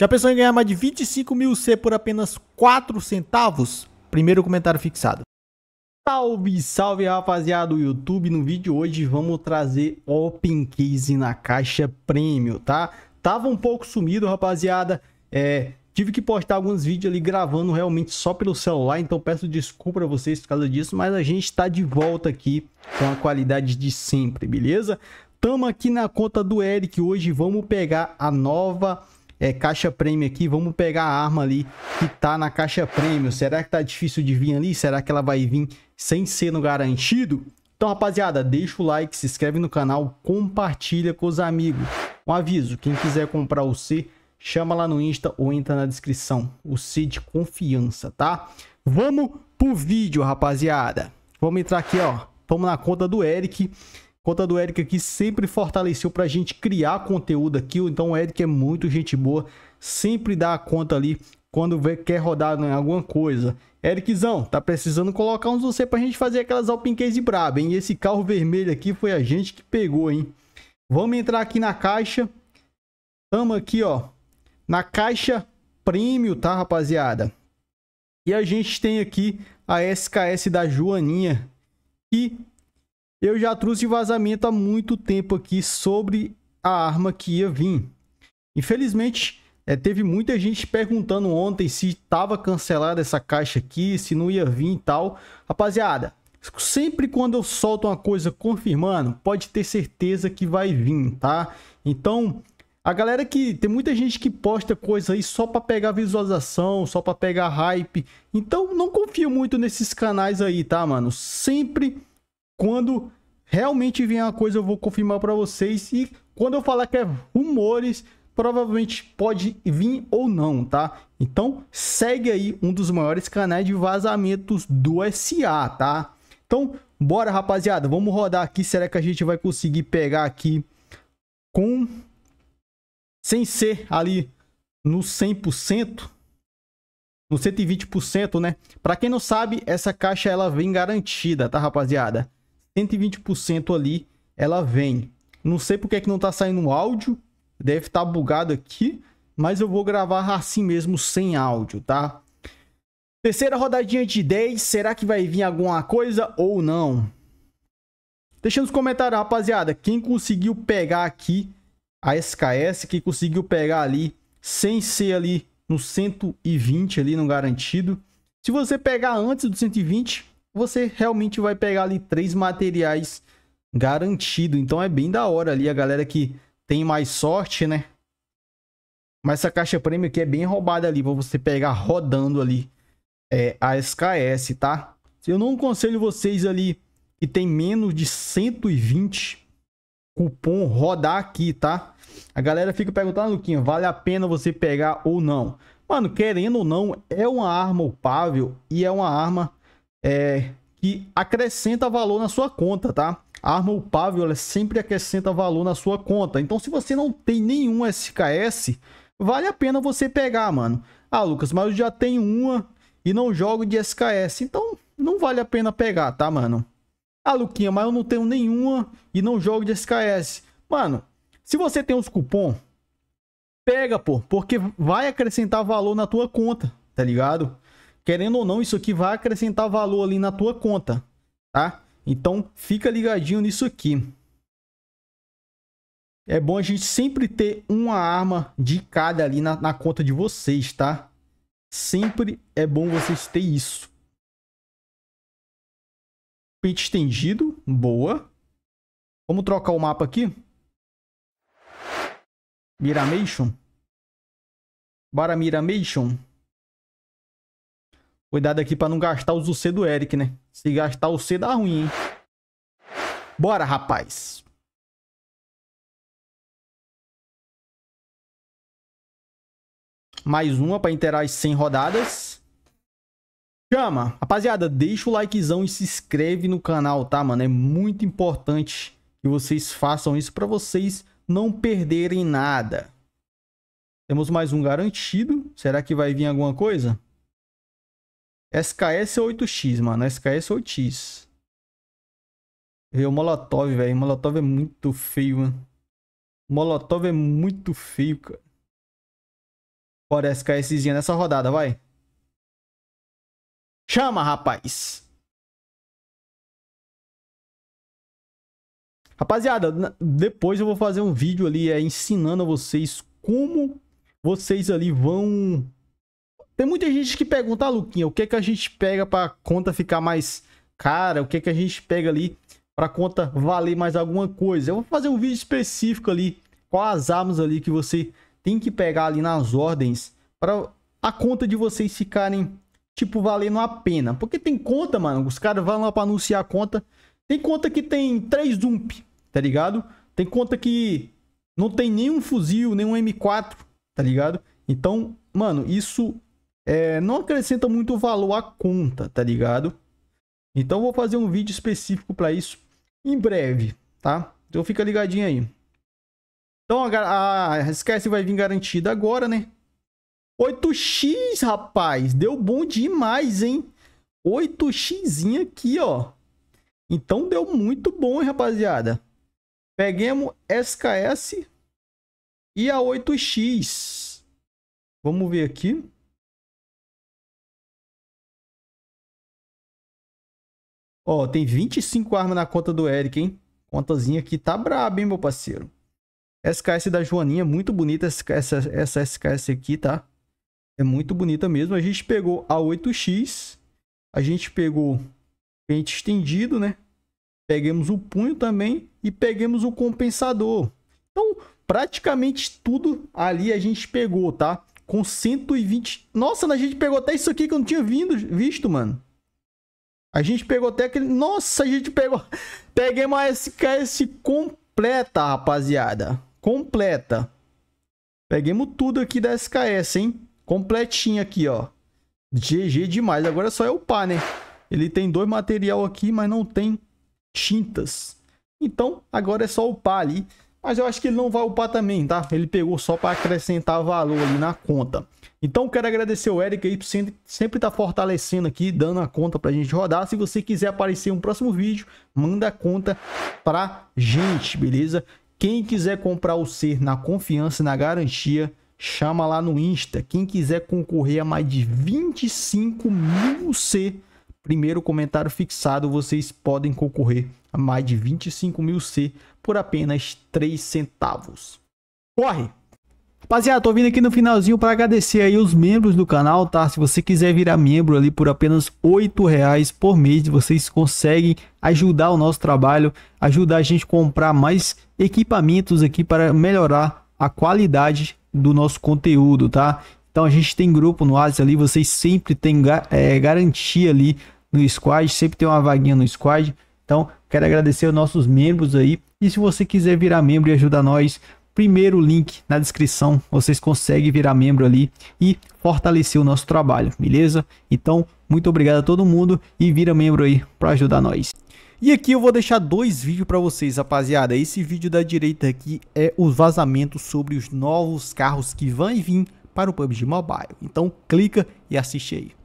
Já pensou em ganhar mais de 25 mil C por apenas 4 centavos? Primeiro comentário fixado. Salve, salve rapaziada do YouTube. No vídeo de hoje vamos trazer Open Case na caixa prêmio, tá? Tava um pouco sumido, rapaziada. É, tive que postar alguns vídeos ali gravando realmente só pelo celular, então peço desculpa a vocês por causa disso, mas a gente tá de volta aqui com a qualidade de sempre, beleza? Tamo aqui na conta do Eric hoje, vamos pegar a nova é, caixa prêmio aqui. Vamos pegar a arma ali que tá na caixa prêmio. Será que tá difícil de vir ali? Será que ela vai vir sem ser no garantido? Então, rapaziada, deixa o like, se inscreve no canal, compartilha com os amigos. Um aviso, quem quiser comprar o C, chama lá no Insta ou entra na descrição. O C de confiança, tá? Vamos pro vídeo, rapaziada. Vamos entrar aqui, ó. Vamos na conta do Eric. Conta do Eric aqui sempre fortaleceu pra gente criar conteúdo aqui. Então o Eric é muito gente boa, sempre dá a conta ali quando vê, quer rodar né, alguma coisa. Ericzão, tá precisando colocar uns você pra gente fazer aquelas open case braba, hein? Esse carro vermelho aqui foi a gente que pegou, hein? Vamos entrar aqui na caixa. Tamo aqui, ó, na caixa prêmio, tá, rapaziada? E a gente tem aqui a SKS da Joaninha, que eu já trouxe vazamento há muito tempo aqui sobre a arma que ia vir. Infelizmente, é, teve muita gente perguntando ontem se estava cancelada essa caixa aqui, se não ia vir e tal. Rapaziada, sempre quando eu solto uma coisa confirmando, pode ter certeza que vai vir, tá? Então, a galera que tem muita gente que posta coisa aí só para pegar visualização, só para pegar hype. Então, não confio muito nesses canais aí, tá, mano? Sempre quando realmente vier uma coisa, eu vou confirmar para vocês. E quando eu falar que é rumores, provavelmente pode vir ou não, tá? Então segue aí um dos maiores canais de vazamentos do SA, tá? Então, bora rapaziada, vamos rodar aqui. Será que a gente vai conseguir pegar aqui com... Sem ser ali no 100%? No 120%, né? Pra quem não sabe, essa caixa ela vem garantida, tá rapaziada? 120% ali, ela vem. Não sei porque é que não tá saindo áudio, deve estar tá bugado aqui, mas eu vou gravar assim mesmo, sem áudio, tá? Terceira rodadinha de 10, será que vai vir alguma coisa ou não? Deixa nos comentários, rapaziada, quem conseguiu pegar aqui a SKS, quem conseguiu pegar ali, sem ser ali no 120 ali, no garantido. Se você pegar antes do 120, você realmente vai pegar ali três materiais garantido. Então é bem da hora ali a galera que tem mais sorte, né? Mas essa caixa prêmio aqui é bem roubada ali para você pegar rodando ali é, a SKS, tá? Eu não aconselho vocês ali que tem menos de 120 cupom rodar aqui, tá? A galera fica perguntando, ah, Luquinha, vale a pena você pegar ou não? Mano, querendo ou não, é uma arma upável e é uma arma é, que acrescenta valor na sua conta, tá? A arma upável ela sempre acrescenta valor na sua conta. Então, se você não tem nenhum SKS, vale a pena você pegar, mano. Ah, Lucas, mas eu já tenho uma e não jogo de SKS. Então, não vale a pena pegar, tá, mano? Ah, Luquinha, mas eu não tenho nenhuma e não jogo de SKS. Mano, se você tem os cupom, pega, pô, porque vai acrescentar valor na tua conta, tá ligado? querendo ou não, isso aqui vai acrescentar valor ali na tua conta, tá? Então, fica ligadinho nisso aqui. É bom a gente sempre ter uma arma de cada ali na, na conta de vocês, tá? Sempre é bom vocês ter isso. Pit estendido, boa. Vamos trocar o mapa aqui. Miramation. Para Miramation. Cuidado aqui pra não gastar os UC do Eric, né? Se gastar o C dá ruim, hein? Bora, rapaz. Mais uma pra interar as 100 rodadas. Chama! Rapaziada, deixa o likezão e se inscreve no canal, tá, mano? É muito importante que vocês façam isso pra vocês não perderem nada. Temos mais um garantido. Será que vai vir alguma coisa? SKS 8X, é mano. SKS 8X. E o Molotov, velho. Molotov é muito feio, mano. Molotov é muito feio, cara. Bora SKSzinha nessa rodada, vai. Chama, rapaz. Rapaziada, depois eu vou fazer um vídeo ali é, ensinando a vocês como vocês ali vão tem muita gente que pergunta, ah, Luquinha, o que é que a gente pega para conta ficar mais cara? O que é que a gente pega ali para conta valer mais alguma coisa? Eu vou fazer um vídeo específico ali, quais as armas ali que você tem que pegar ali nas ordens para a conta de vocês ficarem tipo valendo a pena. Porque tem conta, mano, os caras vão lá para anunciar a conta. Tem conta que tem 3 dump, tá ligado? Tem conta que não tem nenhum fuzil, nenhum M4, tá ligado? Então, mano, isso é, não acrescenta muito valor à conta, tá ligado? Então vou fazer um vídeo específico para isso em breve, tá? Então fica ligadinho aí. Então a, a vai vir garantida agora, né? 8x, rapaz, deu bom demais, hein? 8x aqui, ó. Então deu muito bom, hein, rapaziada. Peguemos SKS e a 8x. Vamos ver aqui. Ó, tem 25 armas na conta do Eric, hein? Contazinha aqui tá braba, hein, meu parceiro? SKS da Joaninha, muito bonita essa, essa SKS aqui, tá? É muito bonita mesmo. A gente pegou a 8X, a gente pegou pente estendido, né? Pegamos o punho também e pegamos o compensador. Então, praticamente tudo ali a gente pegou, tá? Com 120... Nossa, a gente pegou até isso aqui que eu não tinha vindo, visto, mano. A gente pegou até aquele. Nossa, a gente pegou. Peguei uma SKS completa, rapaziada. Completa. Peguemos tudo aqui da SKS, hein? Completinha aqui, ó. GG demais. Agora só é upar, né? Ele tem dois material aqui, mas não tem tintas. Então, agora é só upar ali. Mas eu acho que ele não vai upar também, tá? Ele pegou só para acrescentar valor ali na conta. Então quero agradecer o Eric aí, sempre, sempre tá fortalecendo aqui, dando a conta para a gente rodar. Se você quiser aparecer um próximo vídeo, manda a conta para gente, beleza? Quem quiser comprar o ser na confiança, na garantia, chama lá no Insta. Quem quiser concorrer a mais de 25 mil C primeiro comentário fixado, vocês podem concorrer a mais de 25 mil C por apenas 3 centavos. Corre! Rapaziada, tô vindo aqui no finalzinho para agradecer aí os membros do canal, tá? Se você quiser virar membro ali por apenas R$8,00 reais por mês, vocês conseguem ajudar o nosso trabalho, ajudar a gente a comprar mais equipamentos aqui para melhorar a qualidade do nosso conteúdo, tá? Então a gente tem grupo no Whats ali, vocês sempre tem é, garantia ali no squad, sempre tem uma vaguinha no squad. Então quero agradecer aos nossos membros aí. E se você quiser virar membro e ajudar nós, primeiro link na descrição, vocês conseguem virar membro ali e fortalecer o nosso trabalho, beleza? Então, muito obrigado a todo mundo e vira membro aí para ajudar nós. E aqui eu vou deixar dois vídeos para vocês, rapaziada. Esse vídeo da direita aqui é os vazamentos sobre os novos carros que vão vir para o PUBG Mobile. Então clica e assiste aí.